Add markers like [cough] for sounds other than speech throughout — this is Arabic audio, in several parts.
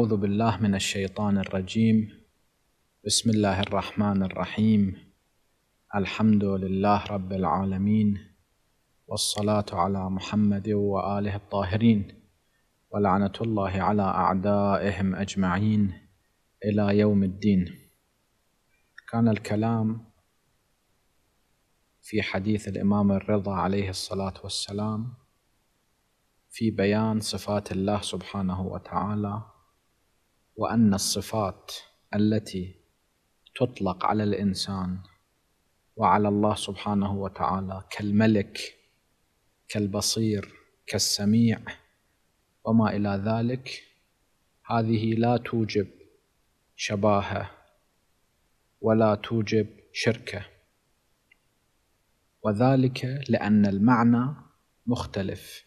أعوذ بالله من الشيطان الرجيم بسم الله الرحمن الرحيم الحمد لله رب العالمين والصلاة على محمد وآله الطاهرين ولعنة الله على أعدائهم أجمعين إلى يوم الدين كان الكلام في حديث الإمام الرضا عليه الصلاة والسلام في بيان صفات الله سبحانه وتعالى وان الصفات التي تطلق على الانسان وعلى الله سبحانه وتعالى كالملك كالبصير كالسميع وما الى ذلك هذه لا توجب شباهه ولا توجب شركه وذلك لان المعنى مختلف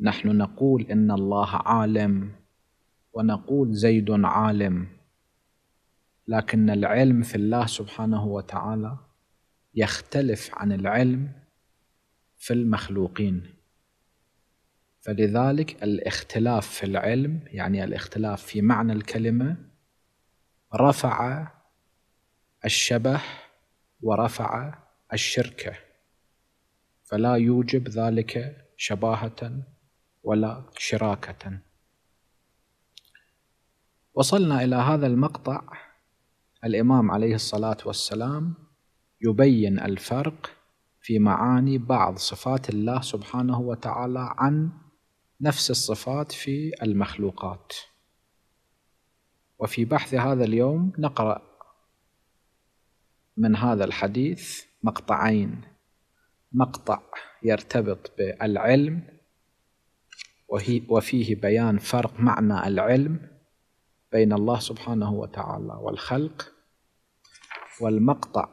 نحن نقول ان الله عالم ونقول زيد عالم لكن العلم في الله سبحانه وتعالى يختلف عن العلم في المخلوقين فلذلك الاختلاف في العلم يعني الاختلاف في معنى الكلمه رفع الشبه ورفع الشركه فلا يوجب ذلك شباهه ولا شراكه وصلنا إلى هذا المقطع الإمام عليه الصلاة والسلام يبين الفرق في معاني بعض صفات الله سبحانه وتعالى عن نفس الصفات في المخلوقات وفي بحث هذا اليوم نقرأ من هذا الحديث مقطعين مقطع يرتبط بالعلم وهي وفيه بيان فرق معنى العلم بين الله سبحانه وتعالى والخلق والمقطع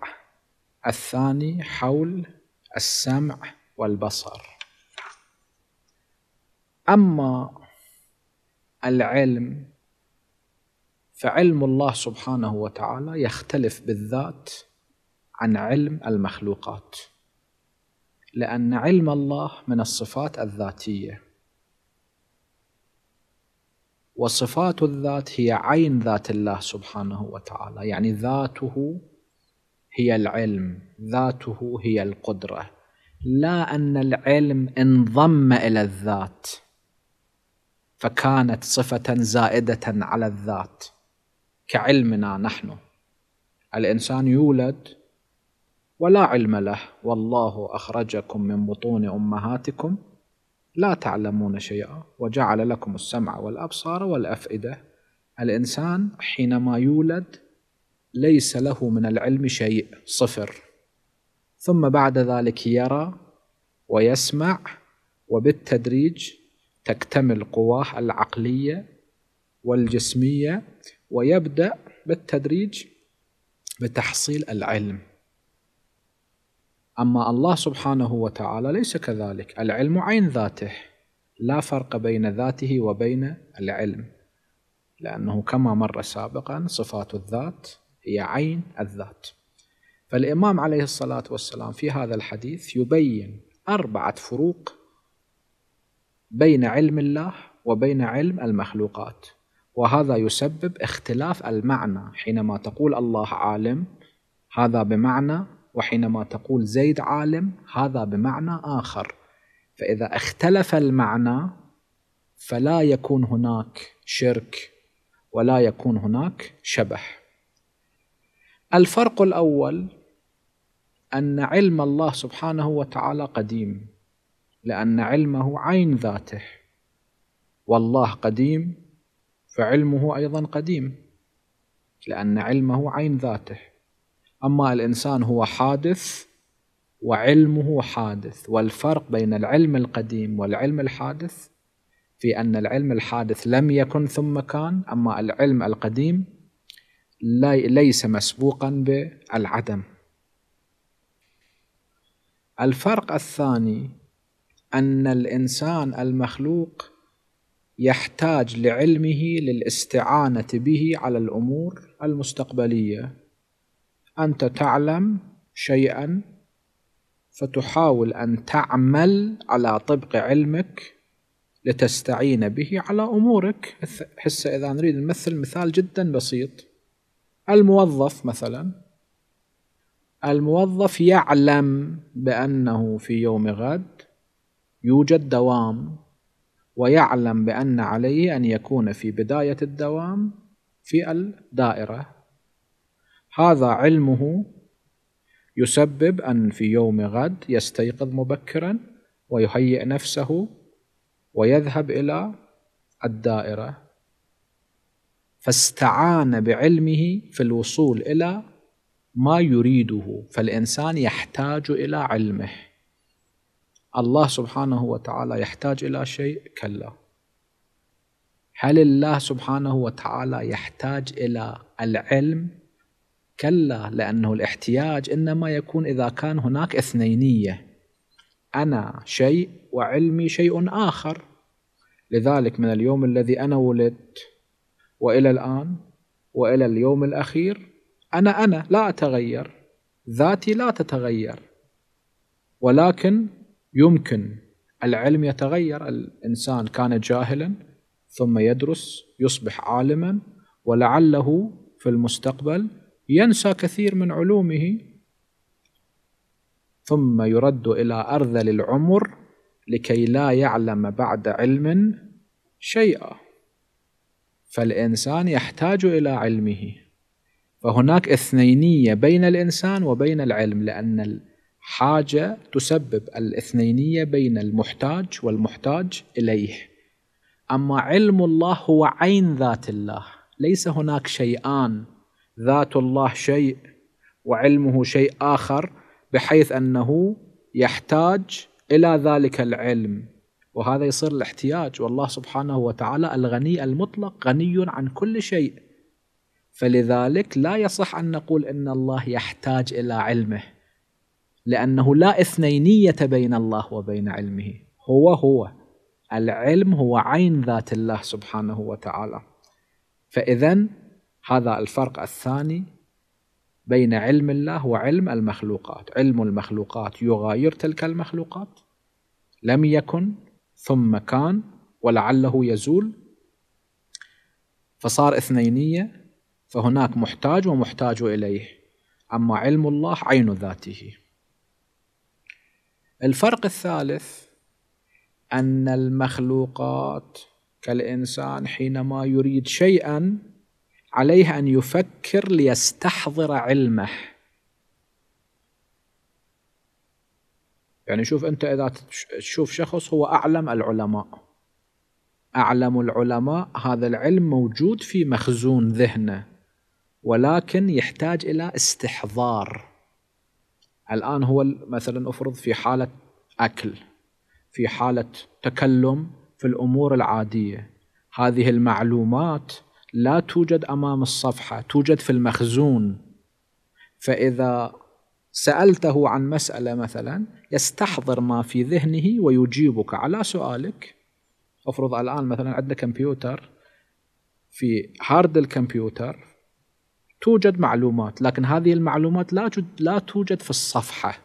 الثاني حول السمع والبصر اما العلم فعلم الله سبحانه وتعالى يختلف بالذات عن علم المخلوقات لان علم الله من الصفات الذاتيه وصفات الذات هي عين ذات الله سبحانه وتعالى يعني ذاته هي العلم ذاته هي القدره لا ان العلم انضم الى الذات فكانت صفه زائده على الذات كعلمنا نحن الانسان يولد ولا علم له والله اخرجكم من بطون امهاتكم لا تعلمون شيئا وجعل لكم السمع والأبصار والأفئدة الإنسان حينما يولد ليس له من العلم شيء صفر ثم بعد ذلك يرى ويسمع وبالتدريج تكتمل قواه العقلية والجسمية ويبدأ بالتدريج بتحصيل العلم أما الله سبحانه وتعالى ليس كذلك العلم عين ذاته لا فرق بين ذاته وبين العلم لأنه كما مر سابقا صفات الذات هي عين الذات فالإمام عليه الصلاة والسلام في هذا الحديث يبين أربعة فروق بين علم الله وبين علم المخلوقات وهذا يسبب اختلاف المعنى حينما تقول الله عالم هذا بمعنى وحينما تقول زيد عالم هذا بمعنى آخر فإذا اختلف المعنى فلا يكون هناك شرك ولا يكون هناك شبح الفرق الأول أن علم الله سبحانه وتعالى قديم لأن علمه عين ذاته والله قديم فعلمه أيضا قديم لأن علمه عين ذاته أما الإنسان هو حادث وعلمه حادث والفرق بين العلم القديم والعلم الحادث في أن العلم الحادث لم يكن ثم كان أما العلم القديم ليس مسبوقا بالعدم الفرق الثاني أن الإنسان المخلوق يحتاج لعلمه للاستعانة به على الأمور المستقبلية أنت تعلم شيئا فتحاول أن تعمل على طبق علمك لتستعين به على أمورك حس إذا نريد نمثل مثال جدا بسيط الموظف مثلا الموظف يعلم بأنه في يوم غد يوجد دوام ويعلم بأن عليه أن يكون في بداية الدوام في الدائرة هذا علمه يسبب أن في يوم غد يستيقظ مبكرا ويهيئ نفسه ويذهب إلى الدائرة فاستعان بعلمه في الوصول إلى ما يريده فالإنسان يحتاج إلى علمه الله سبحانه وتعالى يحتاج إلى شيء كلا هل الله سبحانه وتعالى يحتاج إلى العلم كلا لأنه الاحتياج إنما يكون إذا كان هناك اثنينية أنا شيء وعلمي شيء آخر لذلك من اليوم الذي أنا ولدت وإلى الآن وإلى اليوم الأخير أنا أنا لا أتغير ذاتي لا تتغير ولكن يمكن العلم يتغير الإنسان كان جاهلا ثم يدرس يصبح عالما ولعله في المستقبل ينسى كثير من علومه ثم يرد إلى أرذل العمر لكي لا يعلم بعد علم شيئا فالإنسان يحتاج إلى علمه فهناك اثنينية بين الإنسان وبين العلم لأن الحاجة تسبب الاثنينية بين المحتاج والمحتاج إليه أما علم الله هو عين ذات الله ليس هناك شيئان ذات الله شيء وعلمه شيء اخر بحيث انه يحتاج الى ذلك العلم وهذا يصير الاحتياج والله سبحانه وتعالى الغني المطلق غني عن كل شيء فلذلك لا يصح ان نقول ان الله يحتاج الى علمه لانه لا اثنينيه بين الله وبين علمه هو هو العلم هو عين ذات الله سبحانه وتعالى فاذا هذا الفرق الثاني بين علم الله وعلم المخلوقات علم المخلوقات يغاير تلك المخلوقات لم يكن ثم كان ولعله يزول فصار اثنينية فهناك محتاج ومحتاج إليه أما علم الله عين ذاته الفرق الثالث أن المخلوقات كالإنسان حينما يريد شيئا عليه ان يفكر ليستحضر علمه يعني شوف انت اذا تشوف شخص هو اعلم العلماء اعلم العلماء هذا العلم موجود في مخزون ذهنه ولكن يحتاج الى استحضار الان هو مثلا افرض في حاله اكل في حاله تكلم في الامور العاديه هذه المعلومات لا توجد امام الصفحه توجد في المخزون فاذا سالته عن مساله مثلا يستحضر ما في ذهنه ويجيبك على سؤالك افرض الان مثلا عندنا كمبيوتر في هارد الكمبيوتر توجد معلومات لكن هذه المعلومات لا لا توجد في الصفحه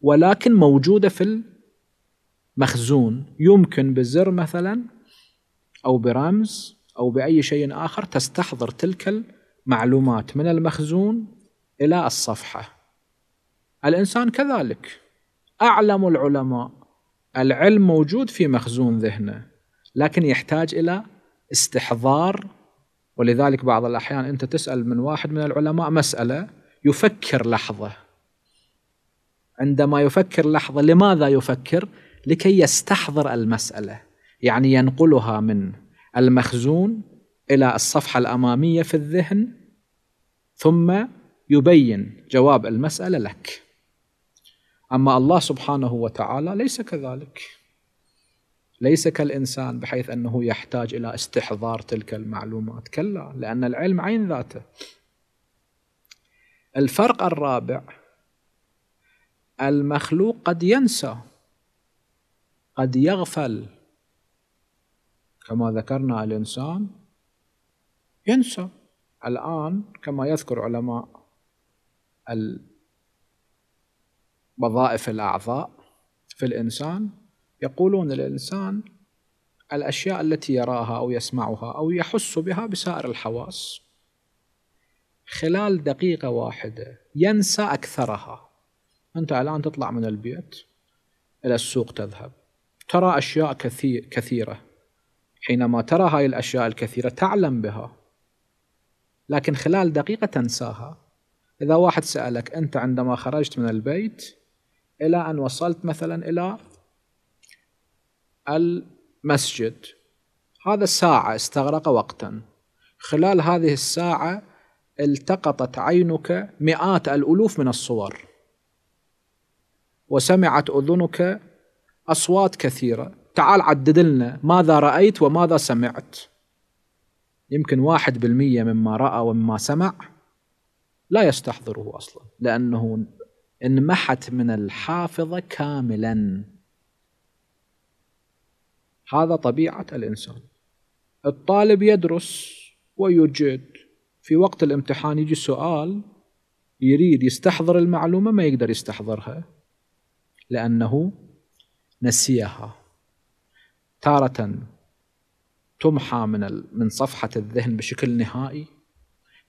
ولكن موجوده في المخزون يمكن بزر مثلا او برمز أو بأي شيء آخر تستحضر تلك المعلومات من المخزون إلى الصفحة الإنسان كذلك أعلم العلماء العلم موجود في مخزون ذهنه لكن يحتاج إلى استحضار ولذلك بعض الأحيان أنت تسأل من واحد من العلماء مسألة يفكر لحظة عندما يفكر لحظة لماذا يفكر؟ لكي يستحضر المسألة يعني ينقلها من المخزون إلى الصفحة الأمامية في الذهن ثم يبين جواب المسألة لك أما الله سبحانه وتعالى ليس كذلك ليس كالإنسان بحيث أنه يحتاج إلى استحضار تلك المعلومات كلا لأن العلم عين ذاته الفرق الرابع المخلوق قد ينسى قد يغفل كما ذكرنا الإنسان ينسى الآن كما يذكر علماء وظائف الأعضاء في الإنسان يقولون الإنسان الأشياء التي يراها أو يسمعها أو يحس بها بسائر الحواس خلال دقيقة واحدة ينسى أكثرها أنت الآن تطلع من البيت إلى السوق تذهب ترى أشياء كثير كثيرة حينما ترى هاي الأشياء الكثيرة تعلم بها لكن خلال دقيقة تنساها إذا واحد سألك أنت عندما خرجت من البيت إلى أن وصلت مثلا إلى المسجد هذا ساعة استغرق وقتا خلال هذه الساعة التقطت عينك مئات الألوف من الصور وسمعت أذنك أصوات كثيرة تعال عدد لنا ماذا رأيت وماذا سمعت يمكن واحد بالمية مما رأى ومما سمع لا يستحضره أصلا لأنه انمحت من الحافظة كاملا هذا طبيعة الإنسان الطالب يدرس ويجد في وقت الامتحان يجي سؤال يريد يستحضر المعلومة ما يقدر يستحضرها لأنه نسيها تارة تمحى من من صفحة الذهن بشكل نهائي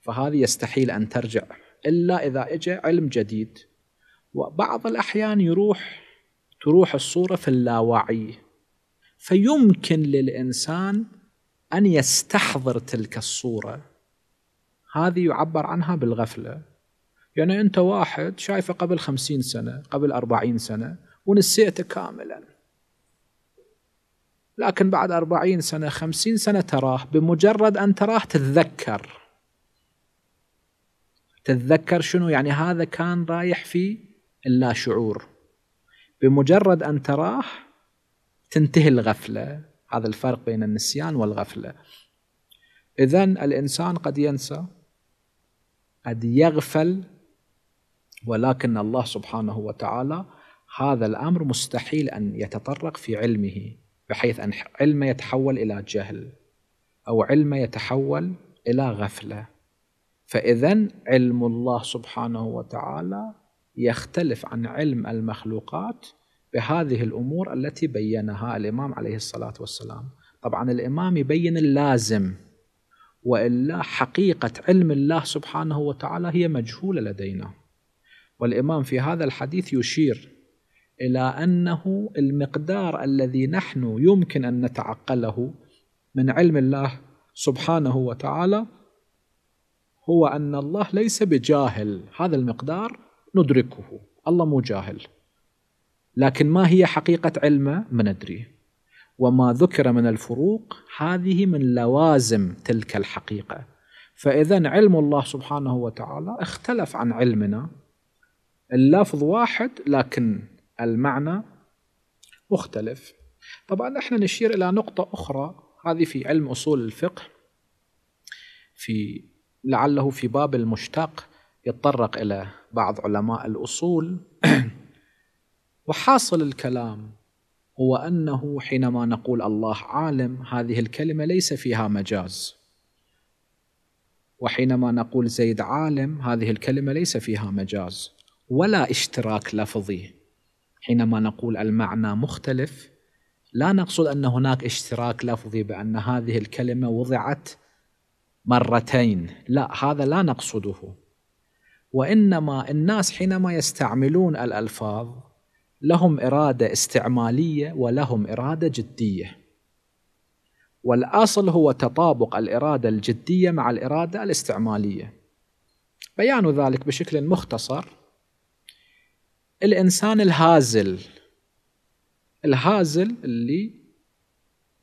فهذه يستحيل أن ترجع إلا إذا إجى علم جديد وبعض الأحيان يروح تروح الصورة في اللاوعي فيمكن للإنسان أن يستحضر تلك الصورة هذه يعبر عنها بالغفلة يعني أنت واحد شايفه قبل خمسين سنة قبل أربعين سنة ونسيته كاملاً لكن بعد أربعين سنة خمسين سنة تراه بمجرد أن تراه تتذكر تتذكر شنو يعني هذا كان رايح في اللا شعور بمجرد أن تراه تنتهي الغفلة هذا الفرق بين النسيان والغفلة إذا الإنسان قد ينسى قد يغفل ولكن الله سبحانه وتعالى هذا الأمر مستحيل أن يتطرق في علمه بحيث أن علمه يتحول إلى جهل أو علمه يتحول إلى غفلة فإذا علم الله سبحانه وتعالى يختلف عن علم المخلوقات بهذه الأمور التي بينها الإمام عليه الصلاة والسلام طبعا الإمام يبين اللازم وإلا حقيقة علم الله سبحانه وتعالى هي مجهولة لدينا والإمام في هذا الحديث يشير إلى أنه المقدار الذي نحن يمكن أن نتعقله من علم الله سبحانه وتعالى هو أن الله ليس بجاهل هذا المقدار ندركه الله مو جاهل لكن ما هي حقيقة علمه ما ندري وما ذكر من الفروق هذه من لوازم تلك الحقيقة فإذا علم الله سبحانه وتعالى اختلف عن علمنا اللفظ واحد لكن المعنى مختلف طبعا احنا نشير الى نقطه اخرى هذه في علم اصول الفقه في لعله في باب المشتق يتطرق الى بعض علماء الاصول [clears throat] وحاصل الكلام هو انه حينما نقول الله عالم هذه الكلمه ليس فيها مجاز وحينما نقول زيد عالم هذه الكلمه ليس فيها مجاز ولا اشتراك لفظي حينما نقول المعنى مختلف لا نقصد ان هناك اشتراك لفظي بان هذه الكلمه وضعت مرتين لا هذا لا نقصده وانما الناس حينما يستعملون الالفاظ لهم اراده استعماليه ولهم اراده جديه والاصل هو تطابق الاراده الجديه مع الاراده الاستعماليه بيان ذلك بشكل مختصر الانسان الهازل الهازل اللي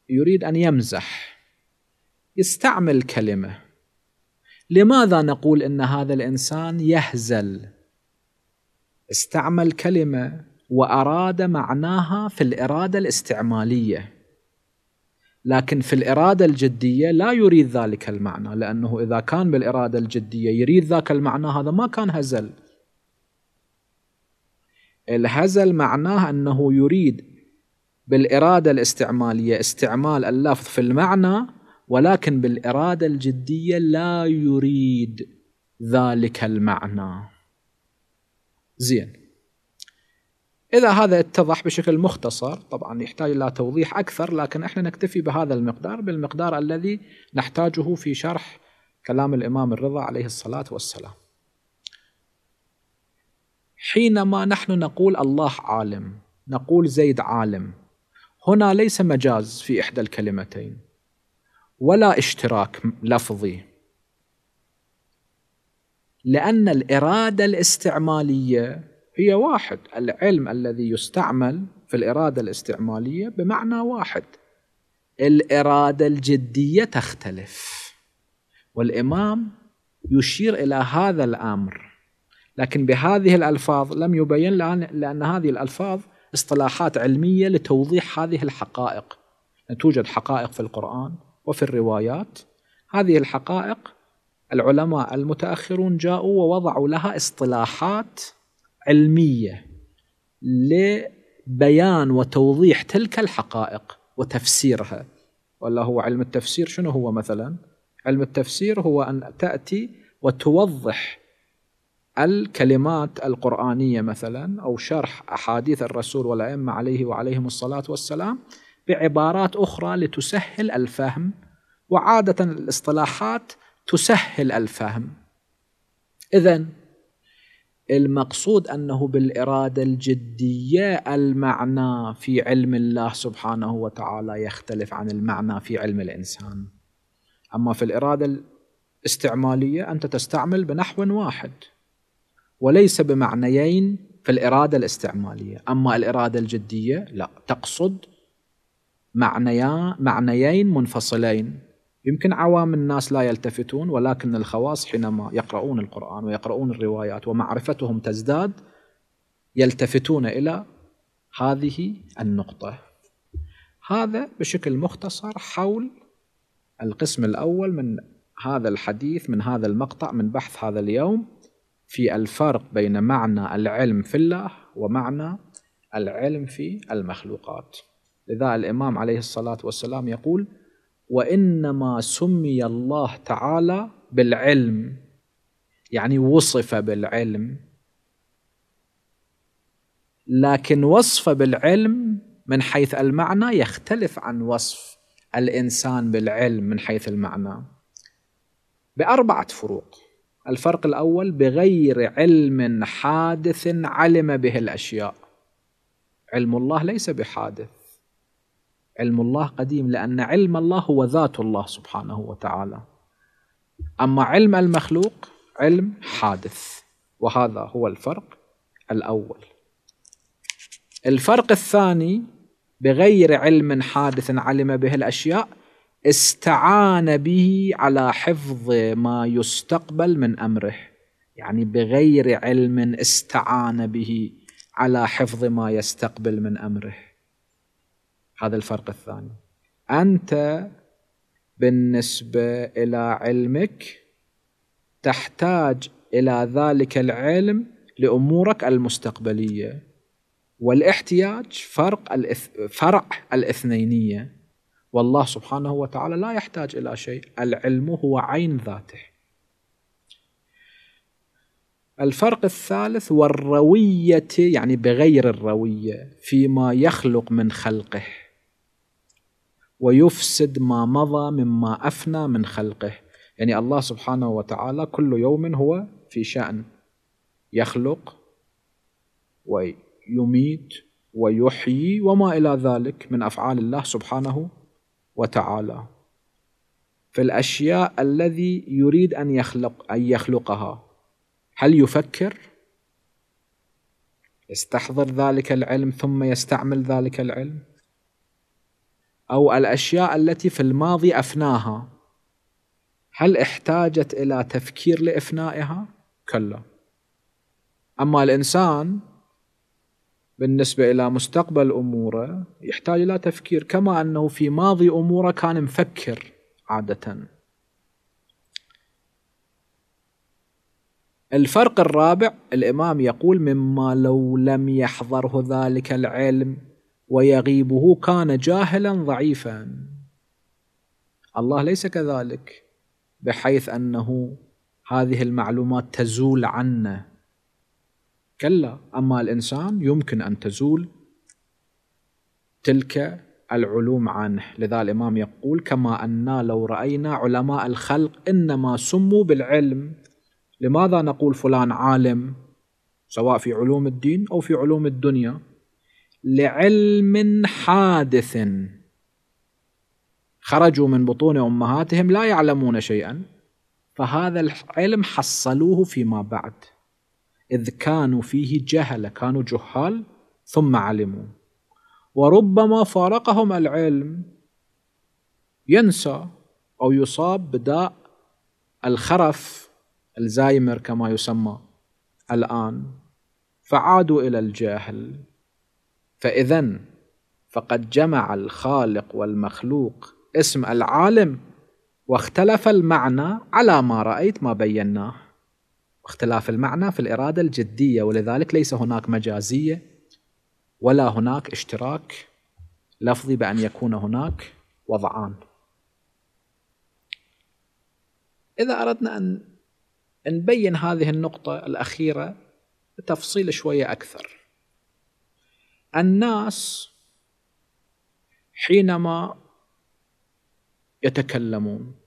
يريد ان يمزح يستعمل كلمه لماذا نقول ان هذا الانسان يهزل استعمل كلمه واراد معناها في الاراده الاستعماليه لكن في الاراده الجديه لا يريد ذلك المعنى لانه اذا كان بالاراده الجديه يريد ذاك المعنى هذا ما كان هزل الهزل معناه أنه يريد بالإرادة الاستعمالية استعمال اللفظ في المعنى ولكن بالإرادة الجدية لا يريد ذلك المعنى زين إذا هذا اتضح بشكل مختصر طبعا يحتاج إلى توضيح أكثر لكن احنا نكتفي بهذا المقدار بالمقدار الذي نحتاجه في شرح كلام الإمام الرضا عليه الصلاة والسلام حينما نحن نقول الله عالم نقول زيد عالم هنا ليس مجاز في إحدى الكلمتين ولا اشتراك لفظي لأن الإرادة الاستعمالية هي واحد العلم الذي يستعمل في الإرادة الاستعمالية بمعنى واحد الإرادة الجدية تختلف والإمام يشير إلى هذا الأمر لكن بهذه الألفاظ لم يبين لأن, لأن هذه الألفاظ اصطلاحات علمية لتوضيح هذه الحقائق يعني توجد حقائق في القرآن وفي الروايات هذه الحقائق العلماء المتأخرون جاءوا ووضعوا لها اصطلاحات علمية لبيان وتوضيح تلك الحقائق وتفسيرها ولا هو علم التفسير شنو هو مثلا علم التفسير هو أن تأتي وتوضح الكلمات القرآنية مثلا أو شرح أحاديث الرسول والأئمة عليه وعليهم الصلاة والسلام بعبارات أخرى لتسهل الفهم وعادة الاصطلاحات تسهل الفهم إذا المقصود أنه بالإرادة الجدية المعنى في علم الله سبحانه وتعالى يختلف عن المعنى في علم الإنسان أما في الإرادة الاستعمالية أنت تستعمل بنحو واحد وليس بمعنيين في الإرادة الاستعمالية أما الإرادة الجدية لا تقصد معنيا معنيين منفصلين يمكن عوام الناس لا يلتفتون ولكن الخواص حينما يقرؤون القرآن ويقرؤون الروايات ومعرفتهم تزداد يلتفتون إلى هذه النقطة هذا بشكل مختصر حول القسم الأول من هذا الحديث من هذا المقطع من بحث هذا اليوم في الفرق بين معنى العلم في الله ومعنى العلم في المخلوقات لذا الإمام عليه الصلاة والسلام يقول وإنما سمي الله تعالى بالعلم يعني وصف بالعلم لكن وصف بالعلم من حيث المعنى يختلف عن وصف الإنسان بالعلم من حيث المعنى بأربعة فروق الفرق الأول بغير علم حادث علم به الأشياء علم الله ليس بحادث علم الله قديم لأن علم الله هو ذات الله سبحانه وتعالى أما علم المخلوق علم حادث وهذا هو الفرق الأول الفرق الثاني بغير علم حادث علم به الأشياء استعان به على حفظ ما يستقبل من امره يعني بغير علم استعان به على حفظ ما يستقبل من امره هذا الفرق الثاني انت بالنسبه الى علمك تحتاج الى ذلك العلم لامورك المستقبليه والاحتياج فرق الإث... فرع الاثنينيه والله سبحانه وتعالى لا يحتاج إلى شيء العلم هو عين ذاته الفرق الثالث والروية يعني بغير الروية فيما يخلق من خلقه ويفسد ما مضى مما أفنى من خلقه يعني الله سبحانه وتعالى كل يوم هو في شأن يخلق ويميت ويحيي وما إلى ذلك من أفعال الله سبحانه وتعالى في الأشياء الذي يريد أن يخلق أن يخلقها هل يفكر؟ يستحضر ذلك العلم ثم يستعمل ذلك العلم؟ أو الأشياء التي في الماضي أفناها هل احتاجت إلى تفكير لإفنائها؟ كلا أما الإنسان بالنسبة إلى مستقبل أموره يحتاج إلى تفكير كما أنه في ماضي أموره كان مفكر عادة الفرق الرابع الإمام يقول مما لو لم يحضره ذلك العلم ويغيبه كان جاهلا ضعيفا الله ليس كذلك بحيث أنه هذه المعلومات تزول عنه كلا أما الإنسان يمكن أن تزول تلك العلوم عنه لذا الإمام يقول كما أننا لو رأينا علماء الخلق إنما سموا بالعلم لماذا نقول فلان عالم سواء في علوم الدين أو في علوم الدنيا لعلم حادث خرجوا من بطون أمهاتهم لا يعلمون شيئا فهذا العلم حصلوه فيما بعد إذ كانوا فيه جهل كانوا جهال ثم علموا وربما فارقهم العلم ينسى أو يصاب بداء الخرف الزايمر كما يسمى الآن فعادوا إلى الجاهل فإذا فقد جمع الخالق والمخلوق اسم العالم واختلف المعنى على ما رأيت ما بيناه واختلاف المعنى في الإرادة الجدية ولذلك ليس هناك مجازية ولا هناك اشتراك لفظي بأن يكون هناك وضعان إذا أردنا أن نبين هذه النقطة الأخيرة بتفصيل شوية أكثر الناس حينما يتكلمون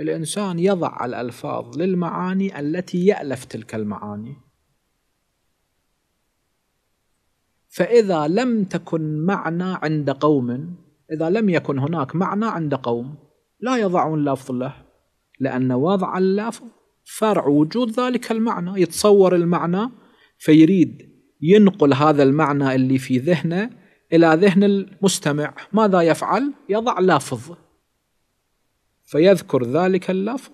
الإنسان يضع الألفاظ للمعاني التي يألف تلك المعاني فإذا لم تكن معنى عند قوم إذا لم يكن هناك معنى عند قوم لا يضعون لفظ له لأن وضع اللفظ فرع وجود ذلك المعنى يتصور المعنى فيريد ينقل هذا المعنى اللي في ذهنه إلى ذهن المستمع ماذا يفعل؟ يضع لفظ فيذكر ذلك اللفظ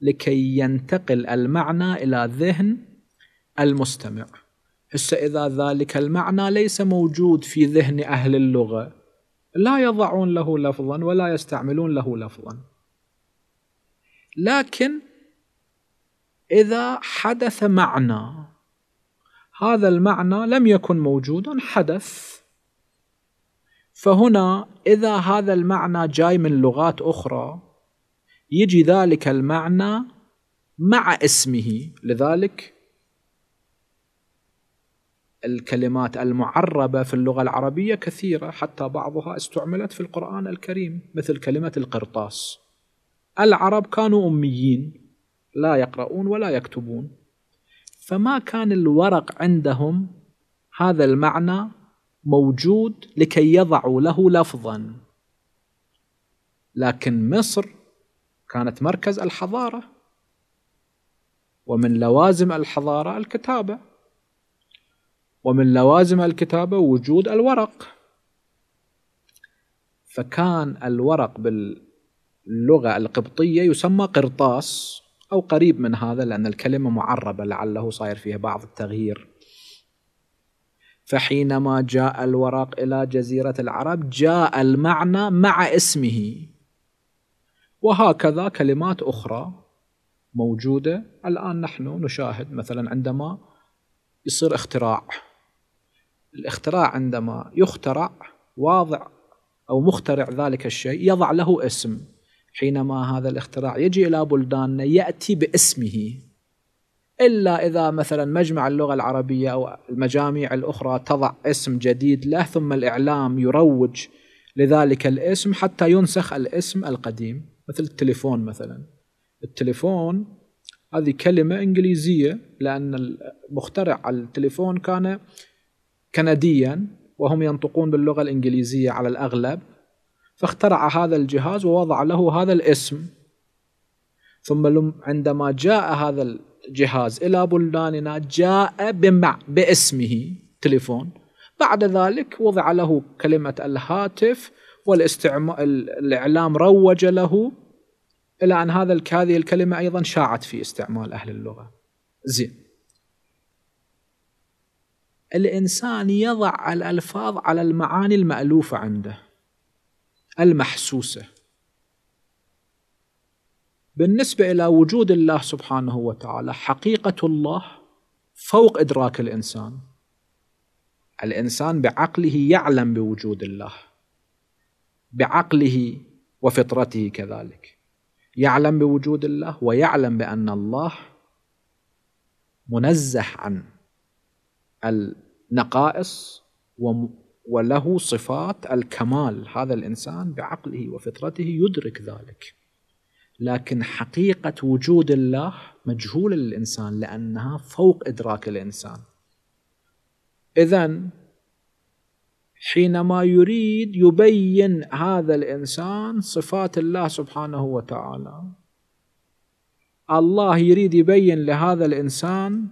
لكي ينتقل المعنى إلى ذهن المستمع هسه إذا ذلك المعنى ليس موجود في ذهن أهل اللغة لا يضعون له لفظا ولا يستعملون له لفظا لكن إذا حدث معنى هذا المعنى لم يكن موجودا حدث فهنا إذا هذا المعنى جاي من لغات أخرى يجي ذلك المعنى مع اسمه لذلك الكلمات المعربة في اللغة العربية كثيرة حتى بعضها استعملت في القرآن الكريم مثل كلمة القرطاس العرب كانوا أميين لا يقرؤون ولا يكتبون فما كان الورق عندهم هذا المعنى موجود لكي يضعوا له لفظا لكن مصر كانت مركز الحضارة ومن لوازم الحضارة الكتابة ومن لوازم الكتابة وجود الورق فكان الورق باللغة القبطية يسمى قرطاس أو قريب من هذا لأن الكلمة معربة لعله صاير فيها بعض التغيير فحينما جاء الورق إلى جزيرة العرب جاء المعنى مع اسمه وهكذا كلمات أخرى موجودة الآن نحن نشاهد مثلا عندما يصير اختراع الاختراع عندما يخترع واضع أو مخترع ذلك الشيء يضع له اسم حينما هذا الاختراع يجي إلى بلداننا يأتي باسمه إلا إذا مثلا مجمع اللغة العربية أو المجاميع الأخرى تضع اسم جديد له ثم الإعلام يروج لذلك الاسم حتى ينسخ الاسم القديم مثل التليفون مثلا التليفون هذه كلمة إنجليزية لأن مخترع التليفون كان كنديا وهم ينطقون باللغة الإنجليزية على الأغلب فاخترع هذا الجهاز ووضع له هذا الاسم ثم عندما جاء هذا الجهاز إلى بلداننا جاء بمع باسمه تليفون بعد ذلك وضع له كلمة الهاتف والاستعمار الاعلام روج له الى ان هذا هذه الكلمه ايضا شاعت في استعمال اهل اللغه. زين. الانسان يضع الالفاظ على المعاني المالوفه عنده المحسوسه. بالنسبه الى وجود الله سبحانه وتعالى حقيقه الله فوق ادراك الانسان. الانسان بعقله يعلم بوجود الله بعقله وفطرته كذلك يعلم بوجود الله ويعلم بان الله منزه عن النقائص وله صفات الكمال هذا الانسان بعقله وفطرته يدرك ذلك لكن حقيقه وجود الله مجهوله للانسان لانها فوق ادراك الانسان اذا حينما يريد يبين هذا الإنسان صفات الله سبحانه وتعالى الله يريد يبين لهذا الإنسان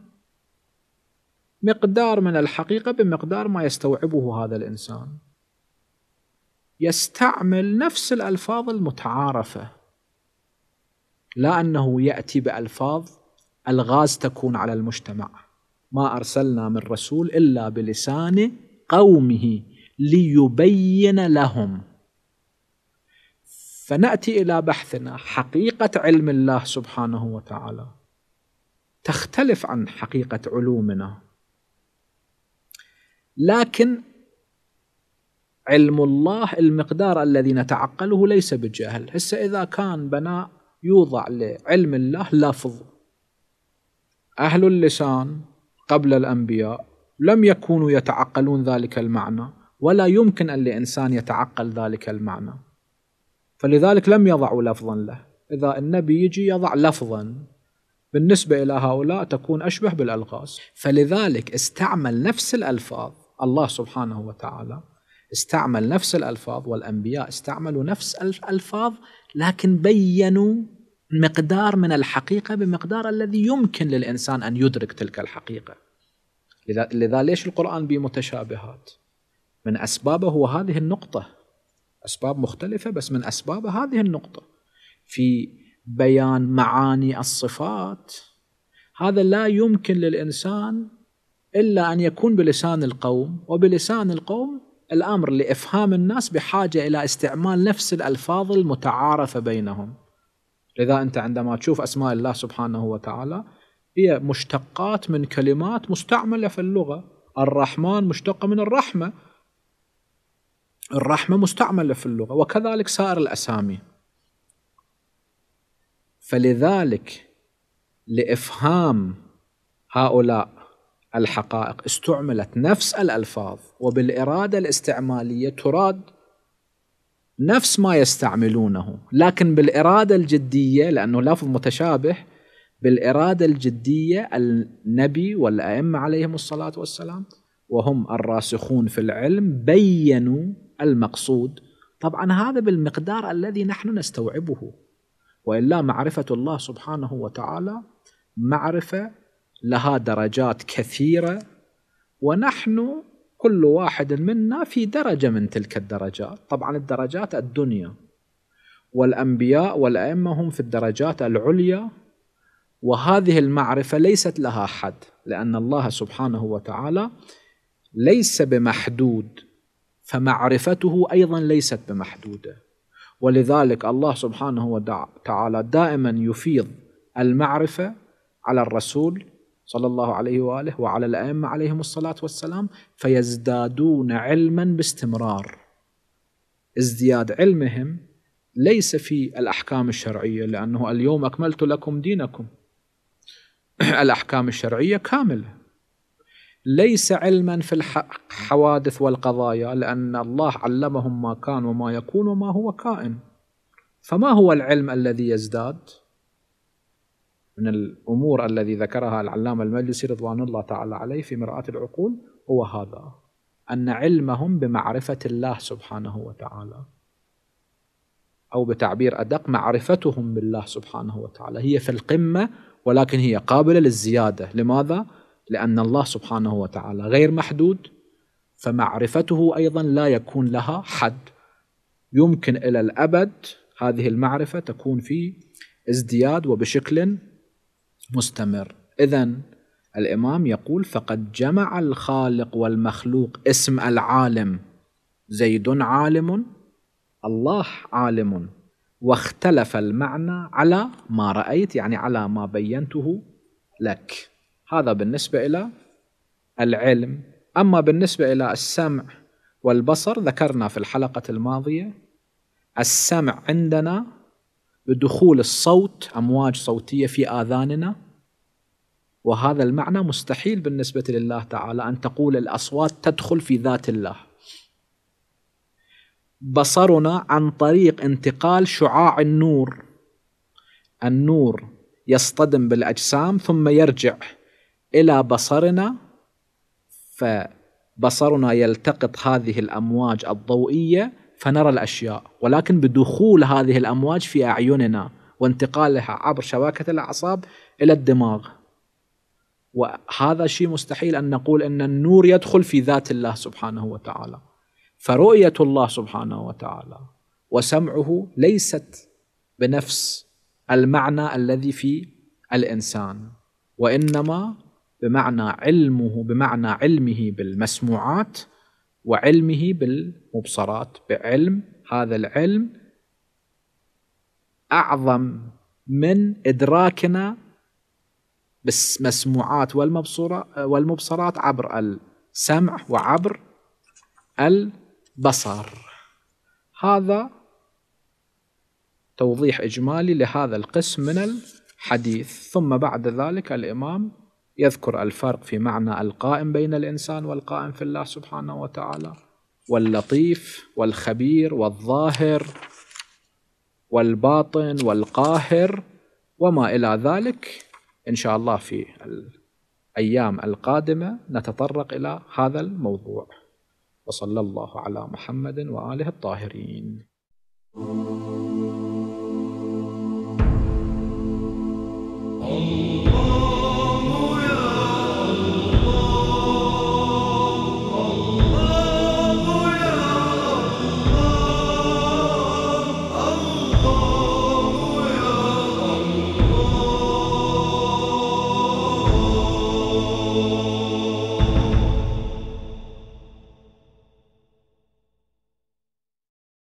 مقدار من الحقيقة بمقدار ما يستوعبه هذا الإنسان يستعمل نفس الألفاظ المتعارفة لا أنه يأتي بألفاظ الغاز تكون على المجتمع ما أرسلنا من رسول إلا بلسان قومه ليبين لهم فناتي الى بحثنا حقيقه علم الله سبحانه وتعالى تختلف عن حقيقه علومنا لكن علم الله المقدار الذي نتعقله ليس بجهل هسه اذا كان بناء يوضع لعلم الله لفظ اهل اللسان قبل الانبياء لم يكونوا يتعقلون ذلك المعنى ولا يمكن أن لإنسان يتعقل ذلك المعنى فلذلك لم يضعوا لفظا له إذا النبي يجي يضع لفظا بالنسبة إلى هؤلاء تكون أشبه بالألغاز فلذلك استعمل نفس الألفاظ الله سبحانه وتعالى استعمل نفس الألفاظ والأنبياء استعملوا نفس الألفاظ لكن بيّنوا مقدار من الحقيقة بمقدار الذي يمكن للإنسان أن يدرك تلك الحقيقة لذا ليش القرآن بمتشابهات من أسبابه هو هذه النقطة أسباب مختلفة بس من أسبابه هذه النقطة في بيان معاني الصفات هذا لا يمكن للإنسان إلا أن يكون بلسان القوم وبلسان القوم الأمر لإفهام الناس بحاجة إلى استعمال نفس الألفاظ المتعارفة بينهم لذا أنت عندما تشوف أسماء الله سبحانه وتعالى هي مشتقات من كلمات مستعملة في اللغة الرحمن مشتقة من الرحمة الرحمة مستعملة في اللغة وكذلك سائر الأسامي فلذلك لإفهام هؤلاء الحقائق استعملت نفس الألفاظ وبالإرادة الاستعمالية تراد نفس ما يستعملونه لكن بالإرادة الجدية لأنه لفظ متشابه بالإرادة الجدية النبي والأئمة عليهم الصلاة والسلام وهم الراسخون في العلم بينوا المقصود طبعا هذا بالمقدار الذي نحن نستوعبه والا معرفه الله سبحانه وتعالى معرفه لها درجات كثيره ونحن كل واحد منا في درجه من تلك الدرجات طبعا الدرجات الدنيا والانبياء والائمه هم في الدرجات العليا وهذه المعرفه ليست لها حد لان الله سبحانه وتعالى ليس بمحدود فمعرفته ايضا ليست بمحدوده ولذلك الله سبحانه وتعالى دائما يفيض المعرفه على الرسول صلى الله عليه واله وعلى الائمه عليهم الصلاه والسلام فيزدادون علما باستمرار ازدياد علمهم ليس في الاحكام الشرعيه لانه اليوم اكملت لكم دينكم [clears throat] الاحكام الشرعيه كامله ليس علما في الحوادث والقضايا لأن الله علمهم ما كان وما يكون وما هو كائن فما هو العلم الذي يزداد من الأمور الذي ذكرها العلامة المجلسي رضوان الله تعالى عليه في مرآة العقول هو هذا أن علمهم بمعرفة الله سبحانه وتعالى أو بتعبير أدق معرفتهم بالله سبحانه وتعالى هي في القمة ولكن هي قابلة للزيادة لماذا؟ لأن الله سبحانه وتعالى غير محدود فمعرفته أيضا لا يكون لها حد يمكن إلى الأبد هذه المعرفة تكون في ازدياد وبشكل مستمر إذا الإمام يقول فقد جمع الخالق والمخلوق اسم العالم زيد عالم الله عالم واختلف المعنى على ما رأيت يعني على ما بينته لك هذا بالنسبة إلى العلم أما بالنسبة إلى السمع والبصر ذكرنا في الحلقة الماضية السمع عندنا بدخول الصوت أمواج صوتية في آذاننا وهذا المعنى مستحيل بالنسبة لله تعالى أن تقول الأصوات تدخل في ذات الله بصرنا عن طريق انتقال شعاع النور النور يصطدم بالأجسام ثم يرجع الى بصرنا فبصرنا يلتقط هذه الامواج الضوئيه فنرى الاشياء ولكن بدخول هذه الامواج في اعيننا وانتقالها عبر شبكه الاعصاب الى الدماغ وهذا شيء مستحيل ان نقول ان النور يدخل في ذات الله سبحانه وتعالى فرؤيه الله سبحانه وتعالى وسمعه ليست بنفس المعنى الذي في الانسان وانما بمعنى علمه بمعنى علمه بالمسموعات وعلمه بالمبصرات بعلم هذا العلم اعظم من ادراكنا بالمسموعات والمبصرات عبر السمع وعبر البصر هذا توضيح اجمالي لهذا القسم من الحديث ثم بعد ذلك الامام يذكر الفرق في معنى القائم بين الإنسان والقائم في الله سبحانه وتعالى واللطيف والخبير والظاهر والباطن والقاهر وما إلى ذلك إن شاء الله في الأيام القادمة نتطرق إلى هذا الموضوع وصلى الله على محمد وآله الطاهرين Oh